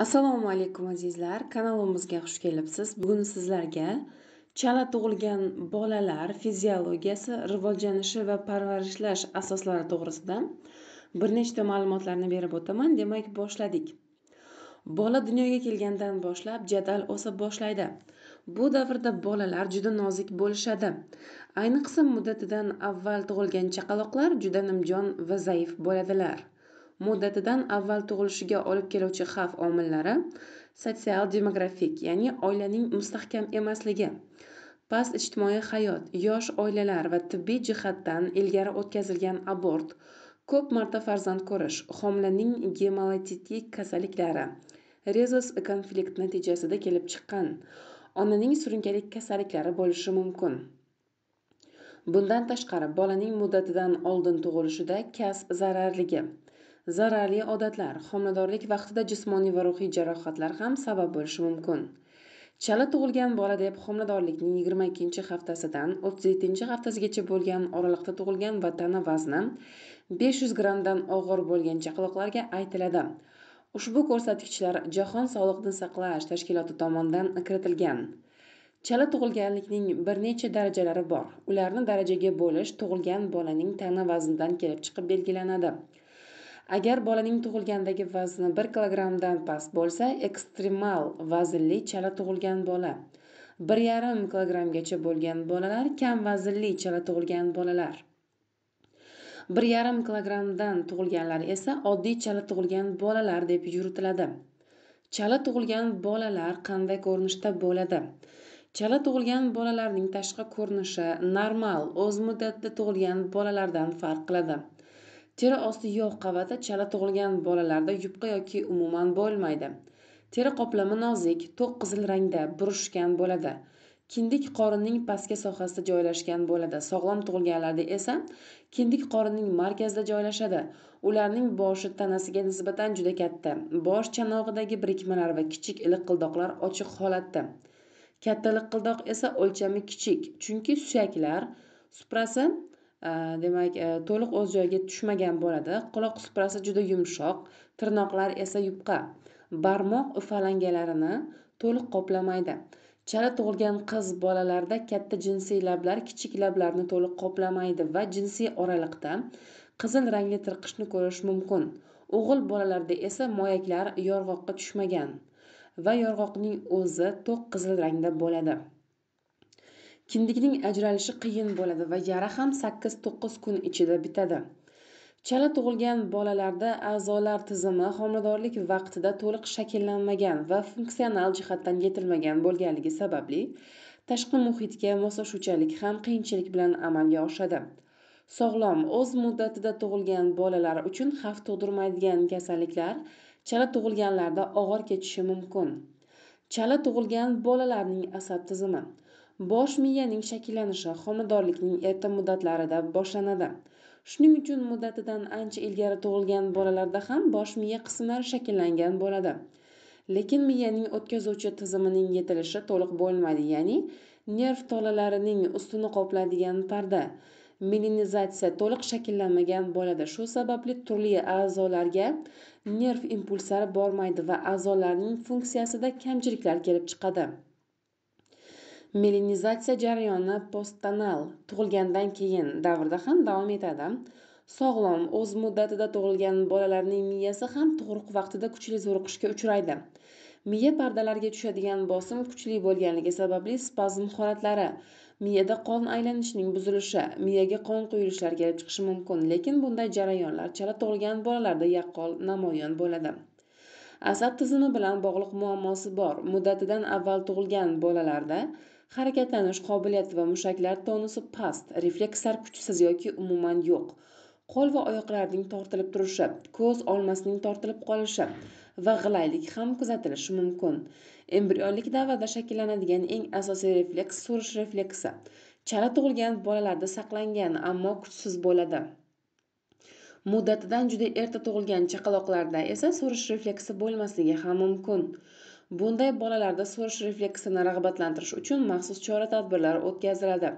assalomu alaykum azizlar kanalimizga xush kelibsiz bugun sizlarga chala tug'ilgan bolalar fiziologiyasi rivojlanishi va parvarishlash asoslari to'g'risida bir nechta ma'lumotlarni berib o'taman demak boshladik bola dunyoga kelgandan boshlab jadal o'sa boshlaydi bu davrda bolalar juda nozik bo'lishadi ayniqsa muddatidan avval tug'ilgan chaqaloqlar juda nimjon va zaif bo'ladilar muddatidan avval tug'ilishiga olib keluvchi xavf omillari sotsial demografik ya'ni oilaning mustahkam emasligi past ijtimoiy hayot yosh oilalar va tibbiy jihatdan ilgari o'tkazilgan abort ko'p marta farzand ko'rish homilaning gemolitidik kasalliklari rezos konflikt natijasida kelib chiqqan onaning surunkali kasalliklari bo'lishi mumkin bundan tashqari bolaning muddatidan oldin tug'ilishida kasb zararligi zararli odatlar homiladorlik vaqtida jismoniy va ruhiy jarohatlar ham sabab bo'lishi mumkin chala tug'ilgan bola deb homiladorlikning yigirma ikkinchi haftasidan o'ttiz yettinchi haftasigacha bo'lgan oraliqda tug'ilgan va tana vazni besh yuz grammdan og'ir bo'lgan chaqaloqlarga aytiladi ushbu ko'rsatkichlar jahon sog'liqni saqlash tashkiloti tomonidan kiritilgan chala tug'ilganlikning bir necha darajalari bor ularni darajaga bo'lish tug'ilgan bolaning tana vaznidan kelib chiqib belgilanadi agar bolaning tug'ilgandagi vazni bir kilogrammdan past bo'lsa ekstremal vaznli chala tug'ilgan bola bir yarim kilogrammgacha bo'lgan bolalar kam vaznli chala tug'ilgan bolalar bir yarim kilogrammdan tug'ilganlar esa oddiy chala tug'ilgan bolalar deb yuritiladi chala tug'ilgan bolalar qanday ko'rinishda bo'ladi chala tug'ilgan bolalarning tashqi ko'rinishi normal o'z muddatida tug'ilgan bolalardan farq qiladi teri osti yog' qavati chala tug'ilgan bolalarda yupqa yoki umuman bo'lmaydi teri qoplami nozik to'q qizil rangda burishgan bo'ladi kindik qorinning pastki sohasida joylashgan bo'ladi sog'lom tug'ilganlarda esa kindik qorinning markazida joylashadi ularning boshi tanasiga nisbatan juda katta bosh chanog'idagi birikmalar va kichik liqildoqlar ochiq holatda katta liqildoq esa o'lchami kichik chunki suyaklar suprasi Э, demak e, to'liq o'z joyiga tushmagan bo'ladi quloq suprasi juda yumshoq tirnoqlar esa yupqa barmoq ufalangalarini to'liq qoplamaydi chala tug'ilgan qiz bolalarda katta jinsiy lablar kichik lablarni to'liq qoplamaydi va jinsiy oraliqda qizil rangli tirqishni ko'rish mumkin o'g'il bolalarda esa moyaklar yong'oqqa tushmagan va yong'oqning o'zi to'q qizil rangda bo'ladi kindikning ajralishi qiyin bo'ladi va yara ham sakkiz to'qqiz kun ichida bitadi chala tug'ilgan bolalarda a'zolar tizimi homiladorlik vaqtida to'liq shakllanmagan va funksional jihatdan yetilmagan bo'lganligi sababli tashqi muhitga moslashuvchanlik ham qiyinchilik bilan amalga oshadi sog'lom o'z muddatida tug'ilgan bolalar uchun xavf tug'dirmaydigan kasalliklar chala tug'ilganlarda og'ir kechishi mumkin chala tug'ilgan bolalarning asab tizimi bosh miyaning shakllanishi homiladorlikning erta muddatlarida boshlanadi shuning uchun muddatidan ancha ilgari tug'ilgan bolalarda ham bosh miya qismlari shakllangan bo'ladi lekin miyaning o'tkazuvchi tizimining yetilishi to'liq bo'lmaydi ya'ni nerv tolalarining ustini qopladigan parda melanizatsiya to'liq shakllanmagan bo'ladi shu sababli turli a'zolarga nerv impulslari bormaydi va a'zolarning funksiyasida kamchiliklar kelib chiqadi melanizatsiya jarayoni postnal tug'ilgandan keyin davrda ham davom etadi sog'lom o'z muddatida tug'ilgan bolalarning miyasi ham tug'ruq vaqtida kuchli zo'riqishga uchraydi miya pardalariga tushadigan bosim kuchli bo'lganligi sababli spazm holatlari miyada qon aylanishining buzilishi miyaga qon quyilishlar kelib chiqishi mumkin lekin bunday jarayonlar chala tug'ilgan bolalarda yaqqol namoyon bo'ladi asab tizimi bilan bog'liq muammosi bor muddatidan avval tug'ilgan bolalarda harakatlanish qobiliyati va mushaklar tonusi past reflekslar kuchsiz yoki umuman yo'q qo'l va oyoqlarning tortilib turishi ko'z olmasining tortilib qolishi va g'ilaylik ham kuzatilishi mumkin embrionlik davrda shakllanadigan eng asosiy refleks so'rish refleksi chala tug'ilgan bolalarda saqlangan ammo kuchsiz bo'ladi muddatidan juda erta tug'ilgan chaqaloqlarda esa so'rish refleksi bo'lmasligi ham mumkin bunday bolalarda so'rish refleksini rag'batlantirish uchun maxsus chora tadbirlar o'tkaziladi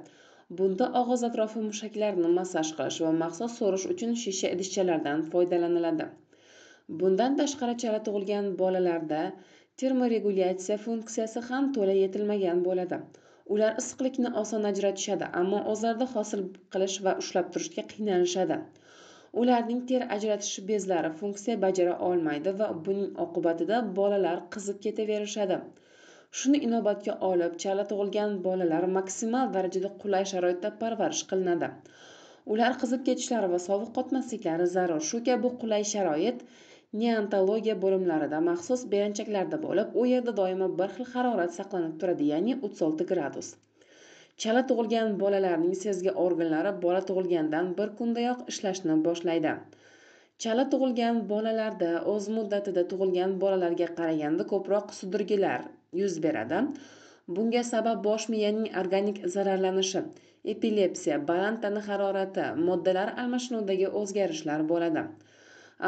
bunda og'iz atrofi mushaklarini massaj qilish va maxsus so'rish uchun shisha idishchalardan foydalaniladi bundan tashqari chala tug'ilgan bolalarda termoregulyatsiya funksiyasi ham to'la yetilmagan bo'ladi ular issiqlikni oson ajratishadi ammo o'zlarida hosil qilish va ushlab turishga qiynalishadi ularning ter ajratish bezlari funksiya bajara olmaydi va buning oqibatida bolalar qizib ketaverishadi shuni inobatga olib chala tug'ilgan bolalar maksimal darajada qulay sharoitda parvarish qilinadi ular qizib ketishlari va sovuq qotmasliklari zarur shu kabi qulay sharoit neontologiya bo'limlarida maxsus belanchaklarda bo'lib u yerda doimo bir xil harorat saqlanib turadi ya'ni o'ttiz olti gradus chala tug'ilgan bolalarning sezgi organlari bola tug'ilgandan bir kundayoq ishlashni boshlaydi chala tug'ilgan bolalarda o'z muddatida tug'ilgan bolalarga qaraganda ko'proq sudirgilar yuz beradi bunga sabab bosh miyaning organik zararlanishi epilepsiya baland tana harorati moddalar almashinuvidagi o'zgarishlar bo'ladi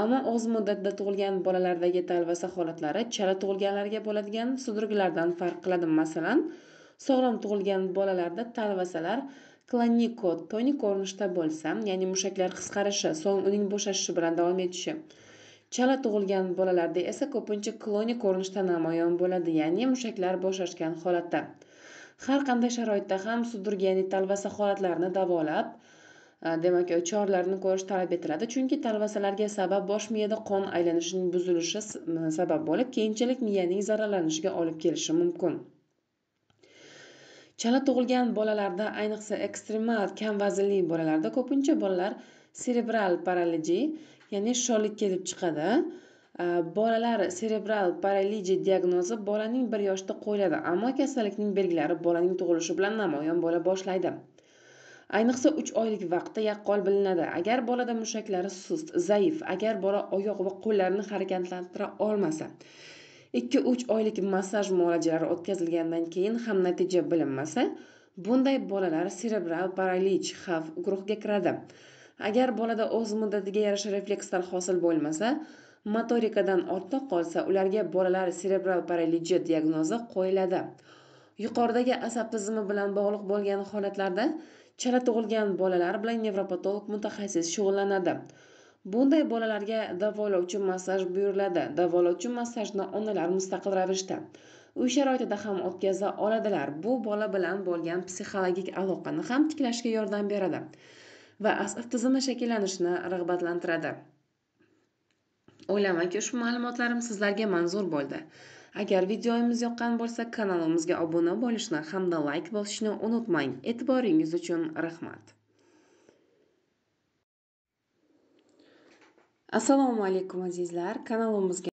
ammo o'z muddatida tug'ilgan bolalardagi talvasa holatlari chala tug'ilganlarga bo'ladigan sudirgilardan farq qiladi masalan sog'lom tug'ilgan bolalarda talvasalar tonik ko'rinishda bo'lsa ya'ni mushaklar qisqarishi so'ng uning bo'shashishi bilan davom etishi chala tug'ilgan bolalarda esa ko'pincha klonik ko'rinishda namoyon bo'ladi ya'ni mushaklar bo'shashgan holatda har qanday sharoitda ham sudrag ya'ni talvasa holatlarini davolab demak chorlarni ko'rish talab etiladi chunki talvasalarga sabab bosh miyada qon aylanishining buzilishi sabab bo'lib keyinchalik miyaning zararlanishiga olib kelishi mumkin chala tug'ilgan bolalarda ayniqsa ekstremal kam vaznli bolalarda ko'pincha bolalar serebral paralij ya'ni shoshilik kelib chiqadi bolalar serebral paralij diagnozi bolaning bir yoshda qo'yiladi ammo kasallikning belgilari bolaning tug'ilishi bilan namoyon bo'la boshlaydi ayniqsa uch oylik vaqtda yaqqol bilinadi agar bolada mushaklari sust zaif agar bola oyoq va qo'llarini harakatlantira olmasa ikki uch oylik massaj muolajalari o'tkazilgandan keyin ham natija bilinmasa bunday bolalar serebral paralich xavf guruhiga kiradi agar bolada o'z muddatiga yarasha reflekslar hosil bo'lmasa motorikadan ortda qolsa ularga bolalar serebral paralizi diagnozi qo'yiladi yuqoridagi asab tizimi bilan bog'liq bo'lgan holatlarda chala tug'ilgan bolalar bilan nevropatolog mutaxassis shug'ullanadi bunday bolalarga davolovchi massaj buyuriladi davolovchi massajni onalar mustaqil ravishda uy sharoitida ham o'tkaza oladilar bu bola bilan bo'lgan psixologik aloqani ham tiklashga yordam beradi va asab tizimi shakllanishini rag'batlantiradi o'ylaymanki ushbu ma'lumotlarim sizlarga manzur bo'ldi agar videomiz yoqqan bo'lsa kanalimizga obuna bo'lishni hamda layk bosishni unutmang e'tiboringiz uchun rahmat assalomu alaykum azizlar kanalimizga